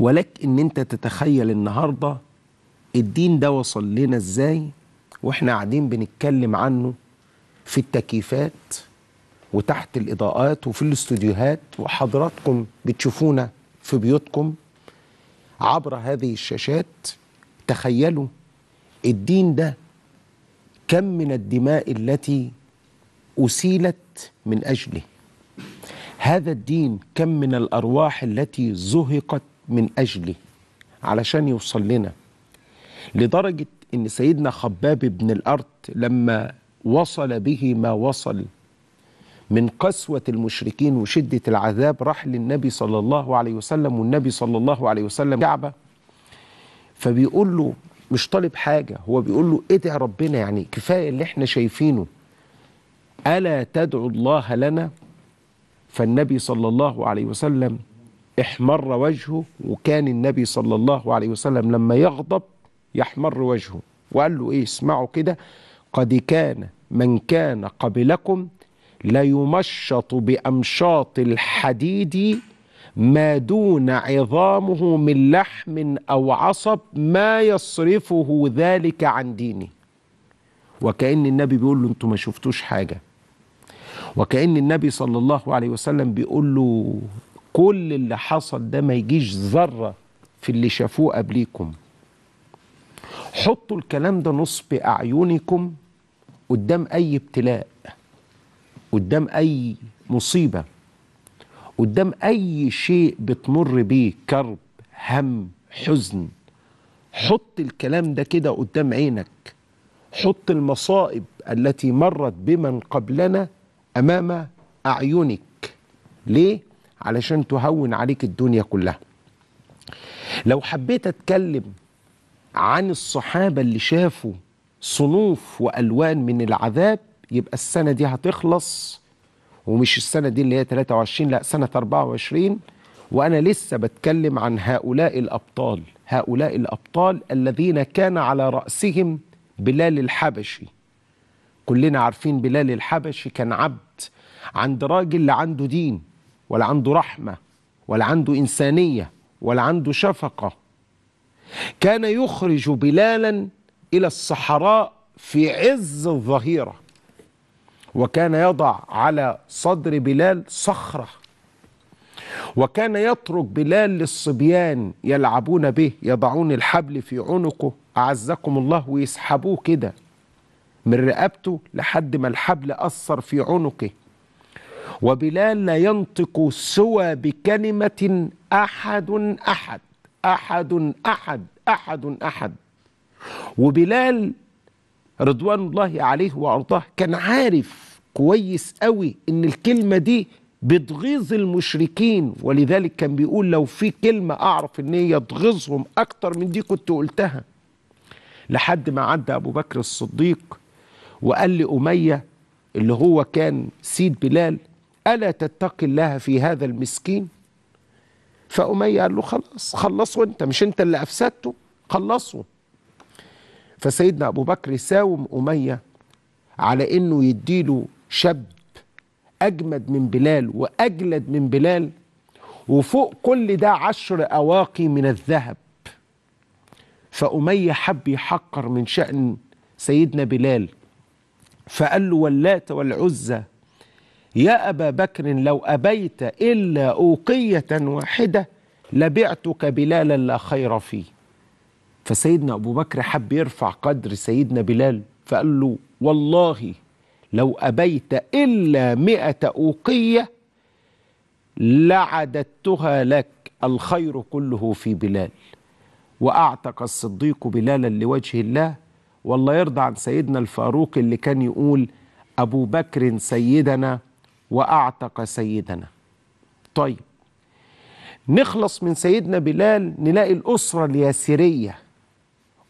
ولك ان انت تتخيل النهارده الدين ده وصل لنا ازاي واحنا قاعدين بنتكلم عنه في التكييفات وتحت الاضاءات وفي الاستوديوهات وحضراتكم بتشوفونا في بيوتكم عبر هذه الشاشات تخيلوا الدين ده كم من الدماء التي اسيلت من اجله هذا الدين كم من الارواح التي زهقت من اجله علشان يوصل لنا لدرجة إن سيدنا خباب بن الأرض لما وصل به ما وصل من قسوة المشركين وشدة العذاب راح للنبي صلى الله عليه وسلم والنبي صلى الله عليه وسلم كعبة فبيقول له مش طالب حاجة هو بيقول له ادعي إيه ربنا يعني كفاية اللي احنا شايفينه ألا تدعو الله لنا فالنبي صلى الله عليه وسلم احمر وجهه وكان النبي صلى الله عليه وسلم لما يغضب يحمر وجهه وقال له ايه اسمعوا كده قد كان من كان قبلكم ليمشط بأمشاط الحديد ما دون عظامه من لحم أو عصب ما يصرفه ذلك عن ديني وكأن النبي بيقول له انتوا ما شفتوش حاجة وكأن النبي صلى الله عليه وسلم بيقول له كل اللي حصل ده ما يجيش ذرة في اللي شافوه قبليكم حطوا الكلام ده نصب أعينكم قدام أي ابتلاء قدام أي مصيبة قدام أي شيء بتمر بيه كرب هم حزن حط الكلام ده كده قدام عينك حط المصائب التي مرت بمن قبلنا أمام أعينك ليه؟ علشان تهون عليك الدنيا كلها لو حبيت اتكلم عن الصحابه اللي شافوا صنوف والوان من العذاب يبقى السنه دي هتخلص ومش السنه دي اللي هي 23 لا سنه 24 وانا لسه بتكلم عن هؤلاء الابطال هؤلاء الابطال الذين كان على راسهم بلال الحبشي كلنا عارفين بلال الحبشي كان عبد عند راجل عنده دين ولا عنده رحمة ولا عنده إنسانية ولا عنده شفقة كان يخرج بلالا إلى الصحراء في عز الظهيرة وكان يضع على صدر بلال صخرة وكان يترك بلال للصبيان يلعبون به يضعون الحبل في عنقه أعزكم الله ويسحبوه كده من رقبته لحد ما الحبل أثر في عنقه وبلال لا ينطق سوى بكلمة أحد أحد أحد أحد أحد أحد وبلال رضوان الله عليه وأرضاه كان عارف كويس قوي إن الكلمة دي بتغيظ المشركين ولذلك كان بيقول لو في كلمة أعرف إن هي تغيظهم أكتر من دي كنت قلتها لحد ما عدى أبو بكر الصديق وقال لأمية اللي هو كان سيد بلال ألا تتقي الله في هذا المسكين فأمية قال له خلاص خلصه أنت مش أنت اللي أفسدته خلصه فسيدنا أبو بكر ساوم أمية على أنه يديله شاب أجمد من بلال وأجلد من بلال وفوق كل ده عشر أواقي من الذهب فأمية حب يحقر من شأن سيدنا بلال فقال له واللات والعزة يا أبا بكر لو أبيت إلا أوقية واحدة لبعتك بلالا لا خير فيه فسيدنا أبو بكر حب يرفع قدر سيدنا بلال فقال له والله لو أبيت إلا مئة أوقية لعددتها لك الخير كله في بلال وأعتق الصديق بلالا لوجه الله والله يرضى عن سيدنا الفاروق اللي كان يقول أبو بكر سيدنا وأعتق سيدنا طيب نخلص من سيدنا بلال نلاقي الأسرة الياسرية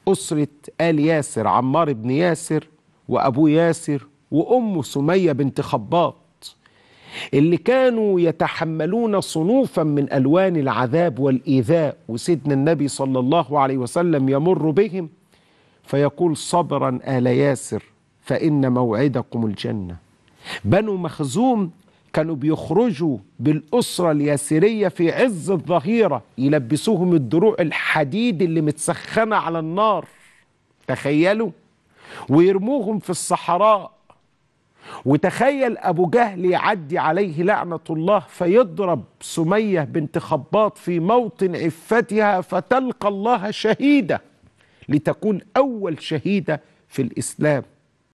أسرة آل ياسر عمار بن ياسر وابو ياسر وأمه سمية بنت خباط اللي كانوا يتحملون صنوفا من ألوان العذاب والإيذاء وسيدنا النبي صلى الله عليه وسلم يمر بهم فيقول صبرا آل ياسر فإن موعدكم الجنة بنو مخزوم كانوا بيخرجوا بالأسرة اليسيرية في عز الظهيرة يلبسوهم الدروع الحديد اللي متسخنة على النار تخيلوا ويرموهم في الصحراء وتخيل أبو جهل يعدي عليه لعنة الله فيضرب سمية بنت خباط في موطن عفتها فتلقى الله شهيدة لتكون أول شهيدة في الإسلام